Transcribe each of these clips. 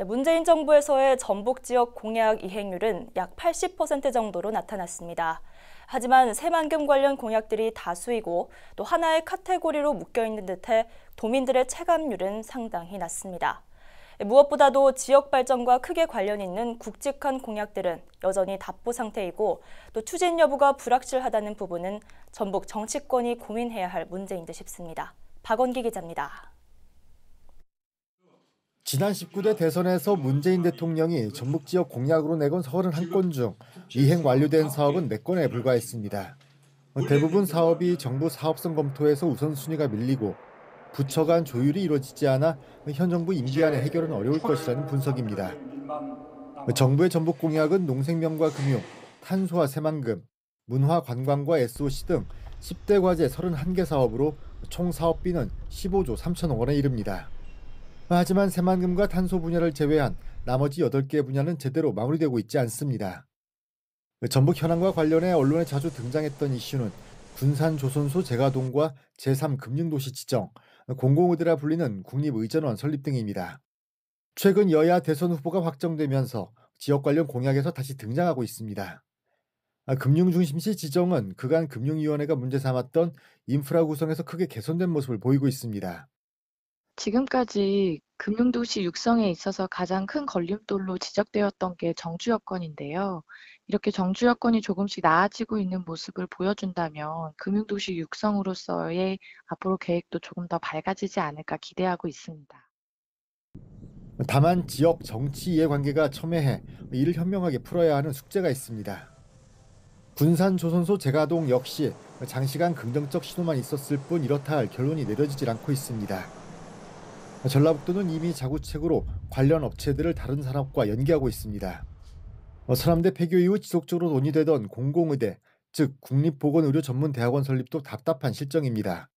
네, 문재인 정부에서의 전북 지역 공약 이행률은 약 80% 정도로 나타났습니다. 하지만 새만금 관련 공약들이 다수이고 또 하나의 카테고리로 묶여 있는 듯해 도민들의 체감률은 상당히 낮습니다. 네, 무엇보다도 지역 발전과 크게 관련 있는 굵직한 공약들은 여전히 답보 상태이고 또 추진 여부가 불확실하다는 부분은 전북 정치권이 고민해야 할 문제인 듯 싶습니다. 박원기 기자입니다. 지난 19대 대선에서 문재인 대통령이 전북 지역 공약으로 내건 31건 중 이행 완료된 사업은 4건에 불과했습니다. 대부분 사업이 정부 사업성 검토에서 우선순위가 밀리고 부처 간 조율이 이루어지지 않아 현 정부 임기 안에 해결은 어려울 것이라는 분석입니다. 정부의 전북 공약은 농생명과 금융, 탄소와 새만금, 문화 관광과 SOC 등 10대 과제 31개 사업으로 총 사업비는 15조 3천억 원에 이릅니다. 하지만 새만금과 탄소 분야를 제외한 나머지 8개 분야는 제대로 마무리되고 있지 않습니다. 그 전북 현안과 관련해 언론에 자주 등장했던 이슈는 군산조선소 재가동과 제3금융도시 지정, 공공의대라 불리는 국립의전원 설립 등입니다. 최근 여야 대선 후보가 확정되면서 지역 관련 공약에서 다시 등장하고 있습니다. 아, 금융중심시 지정은 그간 금융위원회가 문제 삼았던 인프라 구성에서 크게 개선된 모습을 보이고 있습니다. 지금까지 금융도시 육성에 있어서 가장 큰 걸림돌로 지적되었던 게 정주 여건인데요. 이렇게 정주 여건이 조금씩 나아지고 있는 모습을 보여준다면 금융도시 육성으로서의 앞으로 계획도 조금 더 밝아지지 않을까 기대하고 있습니다. 다만 지역 정치 이해관계가 첨예해 이를 현명하게 풀어야 하는 숙제가 있습니다. 군산 조선소 재가동 역시 장시간 긍정적 신호만 있었을 뿐 이렇다 할 결론이 내려지질 않고 있습니다. 전라북도는 이미 자구책으로 관련 업체들을 다른 산업과 연계하고 있습니다. 어, 서남대 폐교 이후 지속적으로 논의되던 공공의대, 즉 국립보건의료전문대학원 설립도 답답한 실정입니다.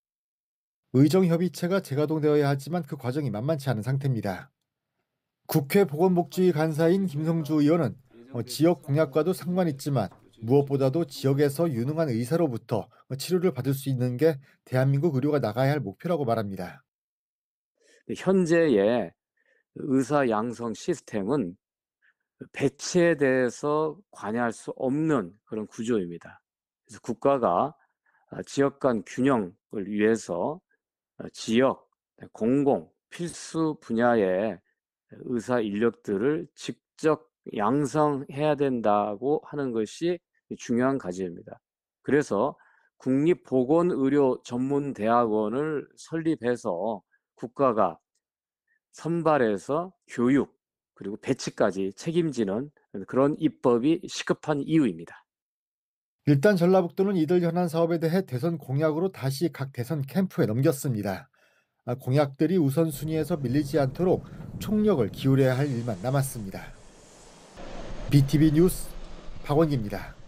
의정협의체가 재가동되어야 하지만 그 과정이 만만치 않은 상태입니다. 국회 보건복지위 간사인 김성주 의원은 어, 지역 공약과도 상관있지만 무엇보다도 지역에서 유능한 의사로부터 치료를 받을 수 있는 게 대한민국 의료가 나가야 할 목표라고 말합니다. 현재의 의사 양성 시스템은 배치에 대해서 관여할 수 없는 그런 구조입니다. 그래서 국가가 아, 지역 간 균형을 위해서 아, 지역, 공공, 필수 분야의 의사 인력들을 직접 양성해야 된다고 하는 것이 중요한 과제입니다. 그래서 국립보건의료전문대학원을 설립해서 국가가 선발해서 교육 그리고 배치까지 책임지는 그런 입법이 시급한 이유입니다. 일단 전라북도는 이들 현안 사업에 대해 대선 공약으로 다시 각 대선 캠프에 넘겼습니다. 아, 공약들이 우선순위에서 밀리지 않도록 총력을 기울여야 할 일만 남았습니다. BTV 뉴스 박원기입니다.